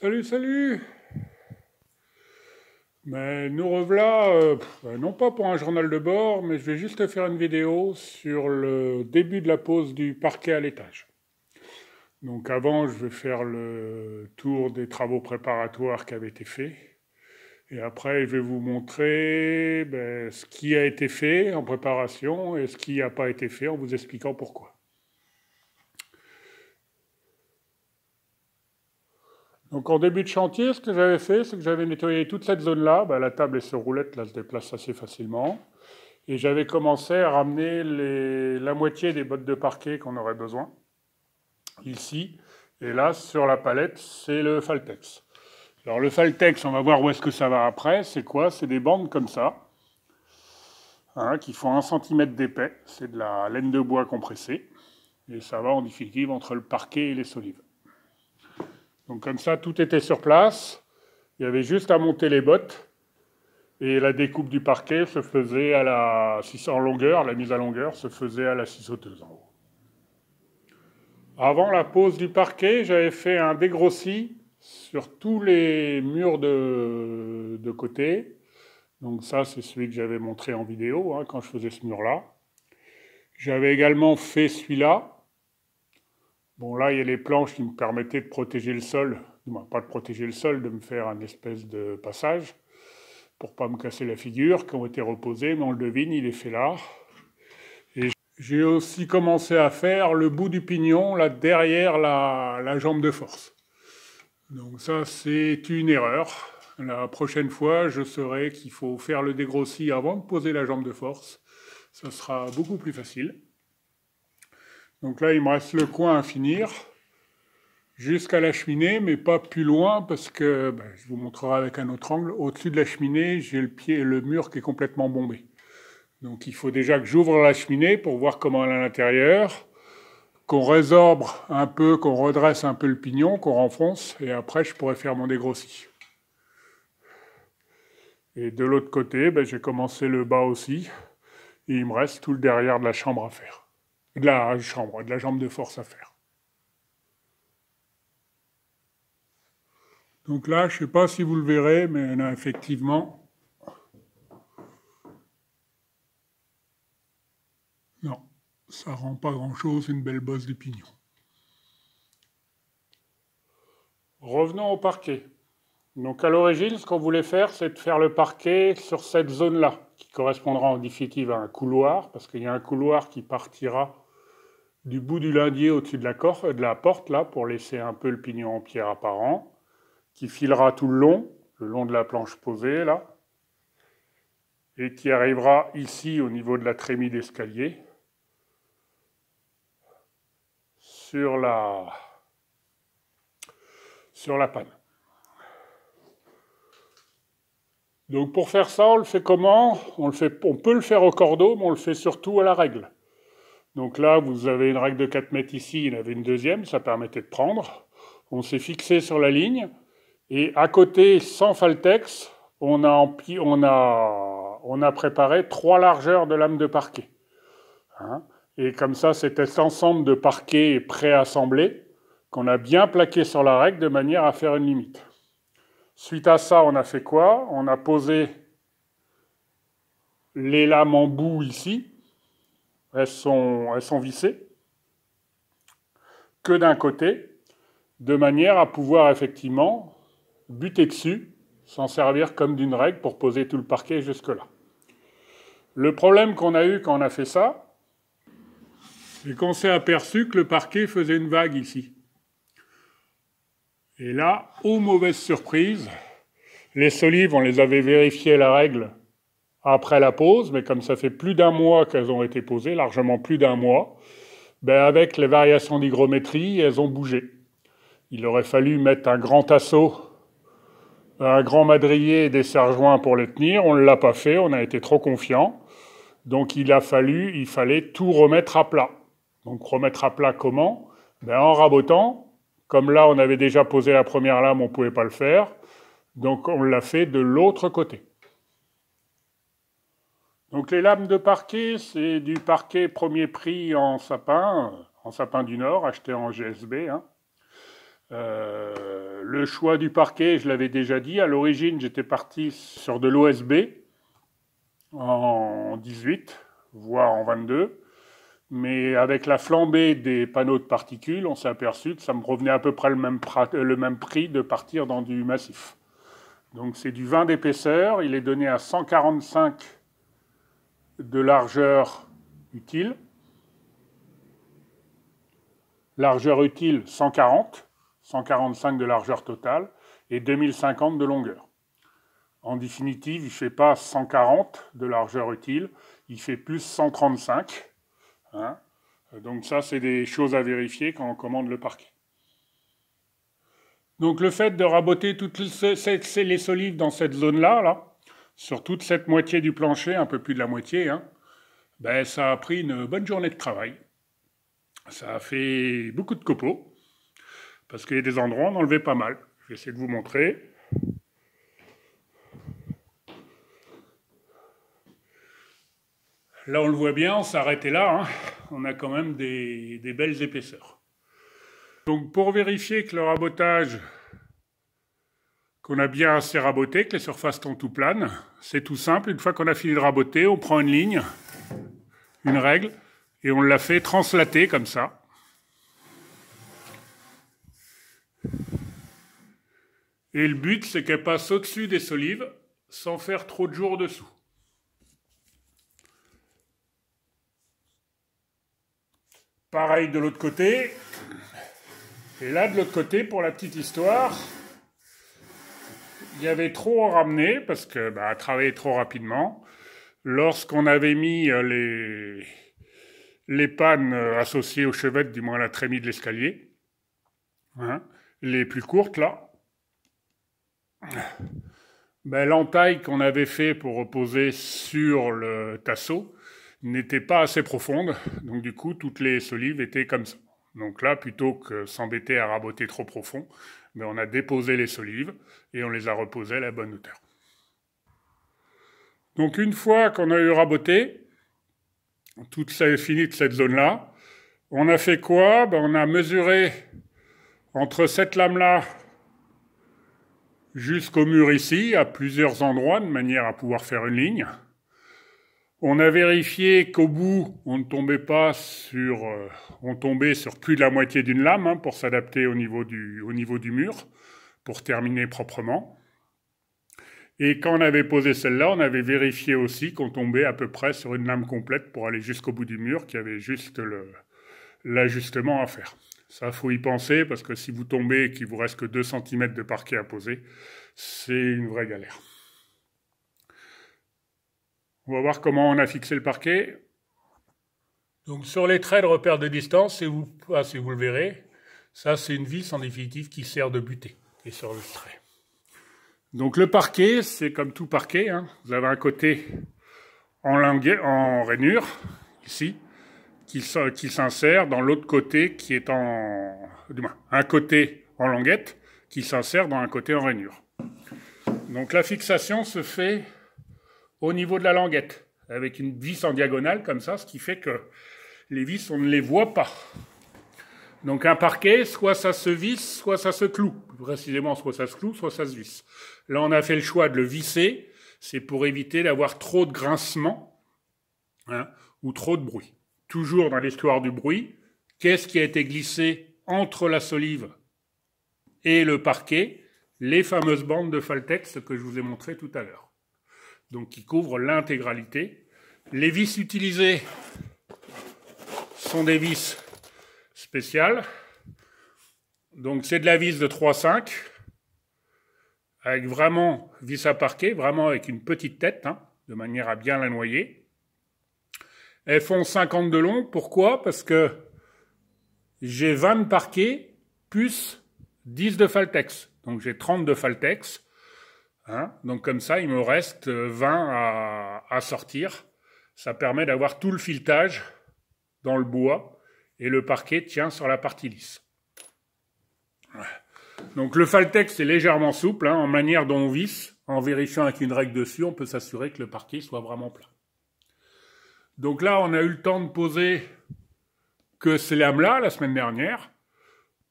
Salut, salut Mais nous revoilà, euh, euh, non pas pour un journal de bord, mais je vais juste faire une vidéo sur le début de la pose du parquet à l'étage. Donc avant, je vais faire le tour des travaux préparatoires qui avaient été faits. Et après, je vais vous montrer ben, ce qui a été fait en préparation et ce qui n'a pas été fait en vous expliquant pourquoi. Donc en début de chantier, ce que j'avais fait, c'est que j'avais nettoyé toute cette zone-là. Bah, la table et ce roulette là se déplacent assez facilement. Et j'avais commencé à ramener les, la moitié des bottes de parquet qu'on aurait besoin ici. Et là, sur la palette, c'est le Faltex. Alors le Faltex, on va voir où est-ce que ça va après. C'est quoi C'est des bandes comme ça, hein, qui font un centimètre d'épais. C'est de la laine de bois compressée. Et ça va en définitive entre le parquet et les solives. Donc comme ça, tout était sur place. Il y avait juste à monter les bottes. Et la découpe du parquet se faisait à la en longueur, la mise à longueur se faisait à la scie en haut. Avant la pose du parquet, j'avais fait un dégrossi sur tous les murs de, de côté. Donc ça, c'est celui que j'avais montré en vidéo hein, quand je faisais ce mur-là. J'avais également fait celui-là, Bon, là, il y a les planches qui me permettaient de protéger le sol, pas de protéger le sol, de me faire un espèce de passage pour pas me casser la figure, qui ont été reposées, mais on le devine, il est fait là. Et j'ai aussi commencé à faire le bout du pignon, là, derrière la, la jambe de force. Donc ça, c'est une erreur. La prochaine fois, je saurai qu'il faut faire le dégrossi avant de poser la jambe de force. Ça sera beaucoup plus facile. Donc là, il me reste le coin à finir jusqu'à la cheminée, mais pas plus loin, parce que ben, je vous montrerai avec un autre angle. Au-dessus de la cheminée, j'ai le pied, le mur qui est complètement bombé. Donc il faut déjà que j'ouvre la cheminée pour voir comment elle est à l'intérieur, qu'on résorbe un peu, qu'on redresse un peu le pignon, qu'on renfonce, et après je pourrai faire mon dégrossi. Et de l'autre côté, ben, j'ai commencé le bas aussi, et il me reste tout le derrière de la chambre à faire de la chambre, de la jambe de force à faire. Donc là, je ne sais pas si vous le verrez, mais effectivement... Non, ça rend pas grand-chose, une belle bosse de pignon. Revenons au parquet. Donc à l'origine, ce qu'on voulait faire, c'est de faire le parquet sur cette zone-là, qui correspondra en définitive à un couloir, parce qu'il y a un couloir qui partira du bout du lindier au-dessus de la, de la porte, là, pour laisser un peu le pignon en pierre apparent, qui filera tout le long, le long de la planche posée, là, et qui arrivera ici au niveau de la trémie d'escalier, sur la, sur la panne. Donc pour faire ça, on le fait comment on, le fait, on peut le faire au cordeau, mais on le fait surtout à la règle. Donc là, vous avez une règle de 4 mètres ici, il y avait une deuxième, ça permettait de prendre. On s'est fixé sur la ligne. Et à côté, sans Faltex, on a, préparé trois largeurs de lames de parquet. Hein. et comme ça, c'était cet ensemble de parquets assemblé qu'on a bien plaqué sur la règle de manière à faire une limite. Suite à ça, on a fait quoi On a posé les lames en bout ici, elles sont, elles sont vissées, que d'un côté, de manière à pouvoir effectivement buter dessus, s'en servir comme d'une règle pour poser tout le parquet jusque-là. Le problème qu'on a eu quand on a fait ça, c'est qu'on s'est aperçu que le parquet faisait une vague ici. Et là, aux mauvaises surprises, les solives, on les avait vérifiées, la règle après la pose, mais comme ça fait plus d'un mois qu'elles ont été posées, largement plus d'un mois, ben avec les variations d'hygrométrie, elles ont bougé. Il aurait fallu mettre un grand assaut, un grand madrier et des serre-joints pour les tenir. On ne l'a pas fait, on a été trop confiant. Donc il a fallu, il fallait tout remettre à plat. Donc remettre à plat comment ben, En rabotant. Comme là, on avait déjà posé la première lame, on ne pouvait pas le faire. Donc on l'a fait de l'autre côté. Donc les lames de parquet, c'est du parquet premier prix en sapin, en sapin du Nord, acheté en GSB. Hein. Euh, le choix du parquet, je l'avais déjà dit. À l'origine, j'étais parti sur de l'OSB en 18, voire en 22. Mais avec la flambée des panneaux de particules, on s'est aperçu que ça me revenait à peu près le même, le même prix de partir dans du massif. Donc c'est du 20 d'épaisseur, il est donné à 145 de largeur utile. Largeur utile 140, 145 de largeur totale et 2050 de longueur. En définitive, il ne fait pas 140 de largeur utile, il fait plus 135. Hein. Donc ça, c'est des choses à vérifier quand on commande le parquet. Donc le fait de raboter toutes les solides dans cette zone-là, là, sur toute cette moitié du plancher, un peu plus de la moitié, hein, ben, ça a pris une bonne journée de travail. Ça a fait beaucoup de copeaux, parce qu'il y a des endroits, où on enlevait pas mal. Je vais essayer de vous montrer. Là, on le voit bien, on s'arrêtait là. Hein. On a quand même des, des belles épaisseurs. Donc, pour vérifier que le rabotage qu'on a bien assez raboté, que les surfaces sont tout planes. C'est tout simple. Une fois qu'on a fini de raboter, on prend une ligne, une règle, et on la fait translater comme ça. Et le but, c'est qu'elle passe au-dessus des solives sans faire trop de jours dessous. Pareil de l'autre côté. Et là, de l'autre côté, pour la petite histoire, il y avait trop à ramener parce que bah, travailler trop rapidement. Lorsqu'on avait mis euh, les, les pannes euh, associées aux chevettes, du moins à la trémie de l'escalier, hein, les plus courtes là, bah, l'entaille qu'on avait fait pour reposer sur le tasseau n'était pas assez profonde, donc du coup toutes les solives étaient comme ça. Donc là, plutôt que s'embêter à raboter trop profond, mais on a déposé les solives et on les a reposées à la bonne hauteur. Donc une fois qu'on a eu raboté toute ça est fini de cette zone-là, on a fait quoi ben, On a mesuré entre cette lame-là jusqu'au mur ici, à plusieurs endroits, de manière à pouvoir faire une ligne. On a vérifié qu'au bout, on ne tombait pas sur, euh, on tombait sur plus de la moitié d'une lame hein, pour s'adapter au niveau du, au niveau du mur, pour terminer proprement. Et quand on avait posé celle-là, on avait vérifié aussi qu'on tombait à peu près sur une lame complète pour aller jusqu'au bout du mur, qui avait juste l'ajustement à faire. Ça, faut y penser parce que si vous tombez et qu'il vous reste que 2 cm de parquet à poser, c'est une vraie galère. On va voir comment on a fixé le parquet. Donc sur les traits de repère de distance, vous, ah, si vous le verrez, ça c'est une vis en définitive qui sert de butée, et sur le trait. Donc le parquet, c'est comme tout parquet, hein. vous avez un côté en, en rainure, ici, qui, qui s'insère dans l'autre côté qui est en... Du moins, un côté en languette qui s'insère dans un côté en rainure. Donc la fixation se fait au niveau de la languette, avec une vis en diagonale comme ça, ce qui fait que les vis, on ne les voit pas. Donc un parquet, soit ça se visse, soit ça se cloue. Plus précisément, soit ça se cloue, soit ça se visse. Là, on a fait le choix de le visser. C'est pour éviter d'avoir trop de grincements hein, ou trop de bruit. Toujours dans l'histoire du bruit, qu'est-ce qui a été glissé entre la solive et le parquet Les fameuses bandes de Faltex que je vous ai montrées tout à l'heure donc qui couvre l'intégralité. Les vis utilisées sont des vis spéciales. Donc c'est de la vis de 3,5 avec vraiment vis à parquet, vraiment avec une petite tête, hein, de manière à bien la noyer. Elles font 50 de long. Pourquoi Parce que j'ai 20 de parquet plus 10 de Faltex. Donc j'ai 30 de Faltex. Hein? Donc comme ça, il me reste 20 euh, à, sortir. Ça permet d'avoir tout le filetage dans le bois et le parquet tient sur la partie lisse. Donc le Faltex est légèrement souple hein, en manière dont on visse. En vérifiant avec une règle dessus, on peut s'assurer que le parquet soit vraiment plat. Donc là, on a eu le temps de poser que ces lames-là la semaine dernière.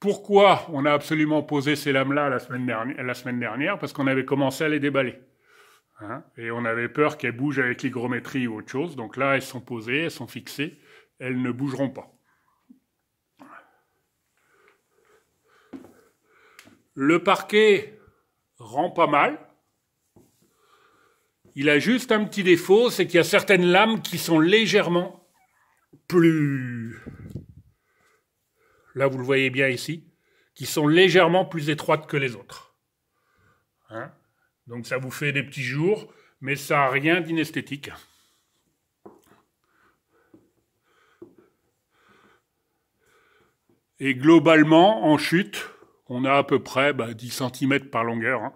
Pourquoi on a absolument posé ces lames-là la semaine dernière, Parce qu'on avait commencé à les déballer. Hein. et on avait peur qu'elles bougent avec l'hygrométrie ou autre chose. Donc là, elles sont posées, elles sont fixées, elles ne bougeront pas. Le parquet rend pas mal. Il a juste un petit défaut, c'est qu'il y a certaines lames qui sont légèrement plus là vous le voyez bien ici, qui sont légèrement plus étroites que les autres. Hein Donc ça vous fait des petits jours, mais ça n'a rien d'inesthétique. Et globalement, en chute, on a à peu près 10 bah, cm par longueur. Hein.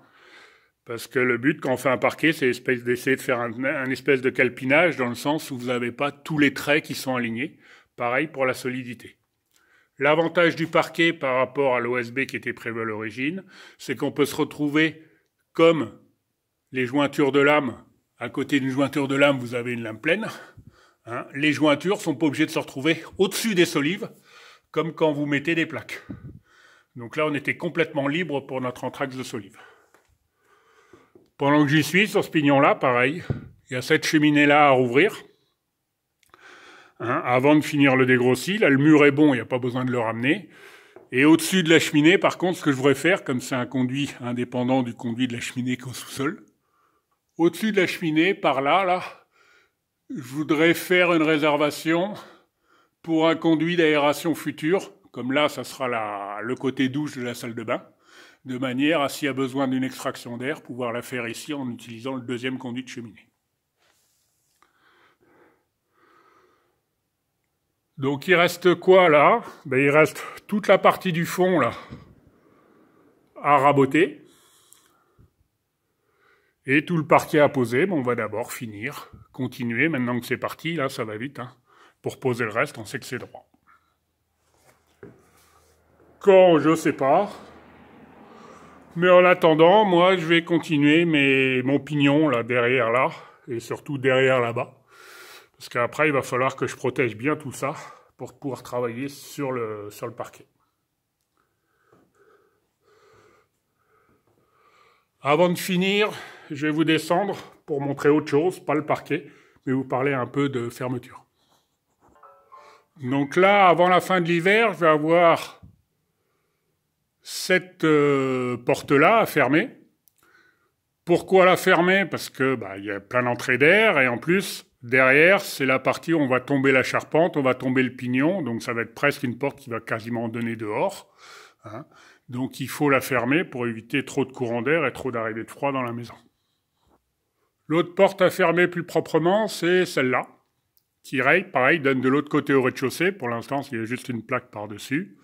Parce que le but, quand on fait un parquet, c'est d'essayer de faire un, un, espèce de calpinage dans le sens où vous n'avez pas tous les traits qui sont alignés. Pareil pour la solidité. L'avantage du parquet par rapport à l'OSB qui était prévu à l'origine, c'est qu'on peut se retrouver comme les jointures de lame. À côté d'une jointure de lame, vous avez une lame pleine. Hein. les jointures sont pas obligées de se retrouver au-dessus des solives, comme quand vous mettez des plaques. Donc là, on était complètement libre pour notre anthrax de solive. Pendant que j'y suis, sur ce pignon-là, pareil, il y a cette cheminée-là à rouvrir. Hein, avant de finir le dégrossi, là, le mur est bon, il n'y a pas besoin de le ramener. Et au-dessus de la cheminée, par contre, ce que je voudrais faire, comme c'est un conduit indépendant du conduit de la cheminée qu'au sous-sol, au-dessus de la cheminée, par là, là, je voudrais faire une réservation pour un conduit d'aération future, Comme là, ça sera le côté douche de la salle de bain. De manière à, s'il y a besoin d'une extraction d'air, pouvoir la faire ici en utilisant le deuxième conduit de cheminée. Donc il reste quoi là ben, Il reste toute la partie du fond là à raboter. Et tout le parquet à poser, on va d'abord finir, continuer. Maintenant que c'est parti, là ça va vite. Hein. Pour poser le reste, on sait que c'est droit. Quand je sais pas. mais en attendant, moi je vais continuer mes, mon pignon là derrière là, et surtout derrière là-bas. Parce qu'après, il va falloir que je protège bien tout ça pour pouvoir travailler sur le, sur parquet. Avant de finir, je vais vous descendre pour montrer autre chose, pas le parquet, mais vous parler un peu de fermeture. Donc là, avant la fin de l'hiver, je vais avoir cette euh, porte-là à fermer. Pourquoi la fermer Parce que bah, il y a plein d'entrées d'air et en plus, Derrière, c'est la partie où on va tomber la charpente, on va tomber le pignon, donc ça va être presque une porte qui va quasiment donner dehors. Hein. Donc il faut la fermer pour éviter trop de courant d'air et trop d'arrivée de froid dans la maison. L'autre porte à fermer plus proprement, c'est celle-là, qui, pareil, donne de l'autre côté au rez-de-chaussée. Pour l'instant, il y a juste une plaque par-dessus.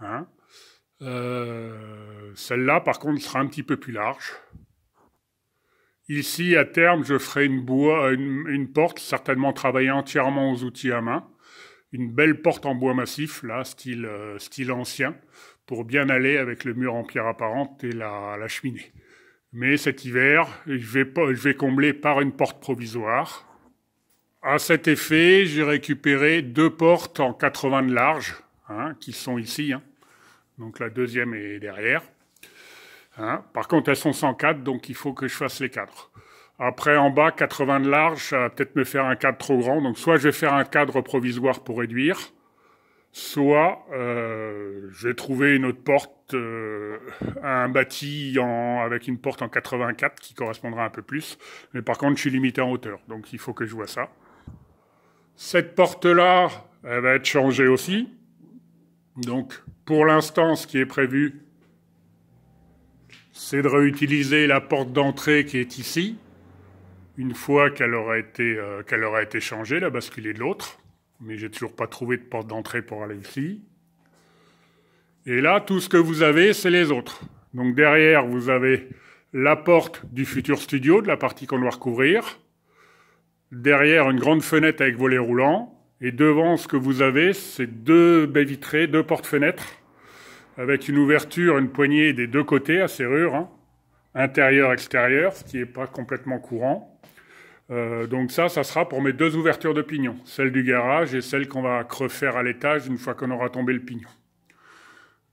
Hein. Euh, celle-là, par contre, sera un petit peu plus large. Ici, à terme, je ferai une, bois, une, porte, certainement travaillée entièrement aux outils à main. Une belle porte en bois massif, là, style, euh, ancien, pour bien aller avec le mur en pierre apparente et la, cheminée. Mais cet hiver, je vais, combler par une porte provisoire, à cet effet, j'ai récupéré deux portes en 80 de large, hein, qui sont ici. Hein. Donc la deuxième est derrière. Hein? Par contre, elles sont 104, donc il faut que je fasse les cadres. Après, en bas, 80 de large, ça va peut-être me faire un cadre trop grand. Donc, soit je vais faire un cadre provisoire pour réduire, soit euh, je vais trouver une autre porte, euh, un bâti en, avec une porte en 84 qui correspondra un peu plus. Mais par contre, je suis limité en hauteur, donc il faut que je vois ça. Cette porte-là, elle va être changée aussi. Donc, pour l'instant, ce qui est prévu, c'est de réutiliser la porte d'entrée qui est ici, une fois qu'elle aura, été, euh, qu'elle aura été changée, la basculer de l'autre. Mais j'ai toujours pas trouvé de porte d'entrée pour aller ici. Et là, tout ce que vous avez, c'est les autres. Donc derrière, vous avez la porte du futur studio, de la partie qu'on doit recouvrir. Derrière, une grande fenêtre avec volet roulant. Et devant, ce que vous avez, c'est deux baies vitrées, deux portes-fenêtres avec une ouverture, une poignée des deux côtés à serrure, hein. intérieur-extérieur, ce qui n'est pas complètement courant. Euh, donc ça, ça sera pour mes deux ouvertures de pignon, celle du garage et celle qu'on va refaire à l'étage une fois qu'on aura tombé le pignon.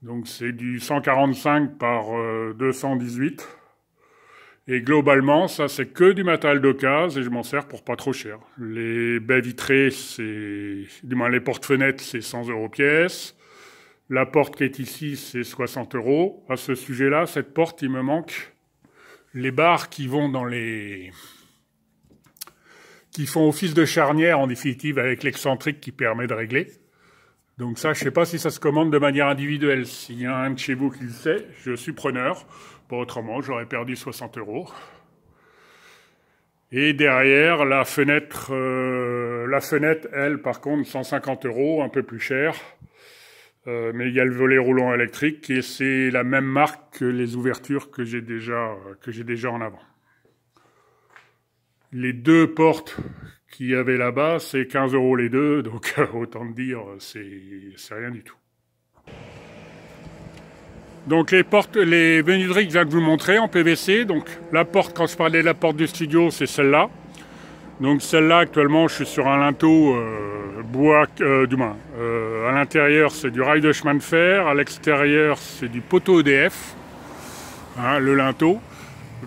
Donc c'est du 145 par 218. Euh, et globalement, ça c'est que du matériel d'occasion et je m'en sers pour pas trop cher. Les baies vitrées, c'est, du moins les portes-fenêtres, c'est 100 euros pièce. La porte qui est ici, c'est 60 euros. À ce sujet-là, cette porte, il me manque les barres qui vont dans les qui font office de charnière en définitive avec l'excentrique qui permet de régler. Donc ça, je ne sais pas si ça se commande de manière individuelle. S'il y a un de chez vous qui le sait, je suis preneur. autrement, j'aurais perdu 60 euros. Et derrière, la fenêtre, euh, la fenêtre, elle, par contre, 150 euros, un peu plus cher. Euh, mais il y a le volet roulant électrique et c'est la même marque que les ouvertures que j'ai déjà, que j'ai déjà en avant. Les deux portes qu'il y avait là-bas, c'est 15 euros les deux, donc autant te dire, c'est rien du tout. Donc les portes, les que je viens de vous montrer en PVC. Donc la porte, quand je parlais de la porte du studio, c'est celle-là. Donc celle-là, actuellement, je suis sur un linteau euh, bois, euh, du moins, euh, à l'intérieur, c'est du rail de chemin de fer. À l'extérieur, c'est du poteau EDF, hein, le linteau.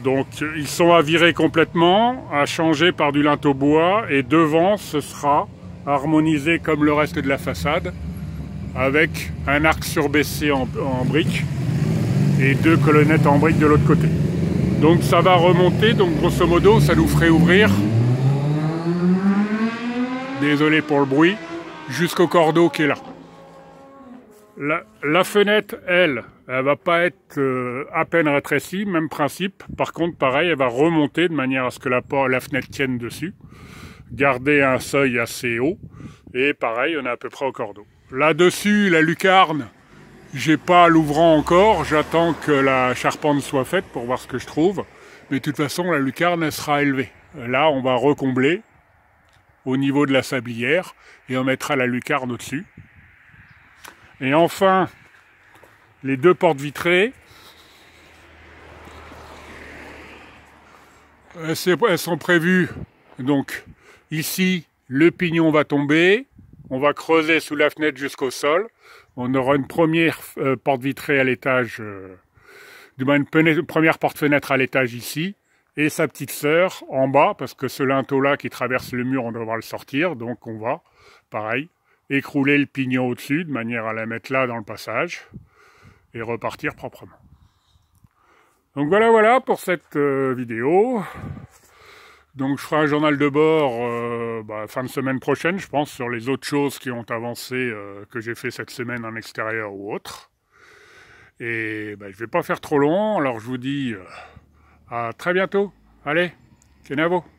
Donc ils sont à virer complètement, à changer par du linteau bois. Et devant, ce sera harmonisé comme le reste de la façade, avec un arc surbaissé en, en briques et deux colonnettes en brique de l'autre côté. Donc ça va remonter, donc grosso modo ça nous ferait ouvrir, désolé pour le bruit, jusqu'au cordeau qui est là. La, fenêtre, elle, elle va pas être euh, à peine rétrécie, même principe. Par contre, pareil, elle va remonter de manière à ce que la, la fenêtre tienne dessus. Garder un seuil assez haut. Et pareil, on est à peu près au cordeau. Là-dessus, la lucarne, j'ai pas l'ouvrant encore. J'attends que la charpente soit faite pour voir ce que je trouve. Mais de toute façon, la lucarne, elle sera élevée. Là, on va recombler au niveau de la sablière et on mettra la lucarne au-dessus. Et enfin, les deux portes vitrées. Euh, elles sont prévues. Donc ici, le pignon va tomber. On va creuser sous la fenêtre jusqu'au sol. On aura une première euh, porte vitrée à l'étage, euh, première porte-fenêtre à l'étage ici. Et sa petite sœur en bas, parce que ce linteau-là qui traverse le mur, on devra le sortir. Donc on va, pareil, écrouler le pignon au-dessus de manière à la mettre là dans le passage et repartir proprement. Donc voilà, voilà pour cette euh, vidéo. Donc je ferai un journal de bord euh, bah, fin de semaine prochaine, je pense, sur les autres choses qui ont avancé, euh, que j'ai fait cette semaine en extérieur ou autre. Et bah, je vais pas faire trop long, alors je vous dis à très bientôt. Allez, c'est vous